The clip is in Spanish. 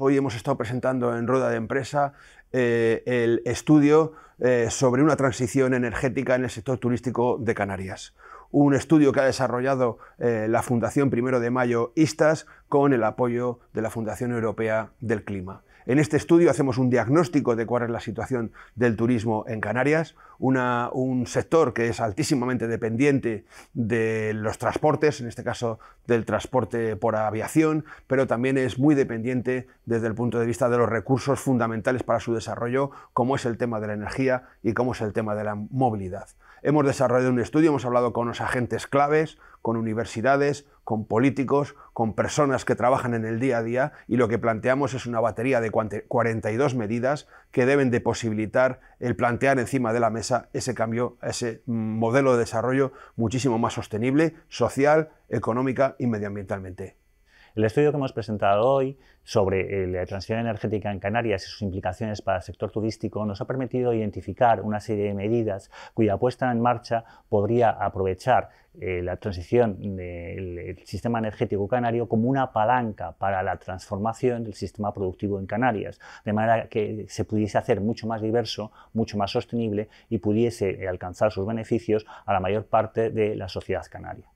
Hoy hemos estado presentando en rueda de empresa eh, el estudio eh, sobre una transición energética en el sector turístico de Canarias. Un estudio que ha desarrollado eh, la Fundación Primero de Mayo Istas con el apoyo de la Fundación Europea del Clima. En este estudio hacemos un diagnóstico de cuál es la situación del turismo en Canarias, un sector que es altísimamente dependiente de los transportes, en este caso del transporte por aviación, pero también es muy dependiente desde el punto de vista de los recursos fundamentales para su desarrollo, como es el tema de la energía y como es el tema de la movilidad. Hemos desarrollado un estudio, hemos hablado con los agentes claves, con universidades, con políticos, con personas que trabajan en el día a día y lo que planteamos es una batería de 42 medidas que deben de posibilitar el plantear encima de la mesa ese cambio, ese modelo de desarrollo muchísimo más sostenible, social, económica y medioambientalmente. El estudio que hemos presentado hoy sobre eh, la transición energética en Canarias y sus implicaciones para el sector turístico nos ha permitido identificar una serie de medidas cuya puesta en marcha podría aprovechar eh, la transición del sistema energético canario como una palanca para la transformación del sistema productivo en Canarias, de manera que se pudiese hacer mucho más diverso, mucho más sostenible y pudiese eh, alcanzar sus beneficios a la mayor parte de la sociedad canaria.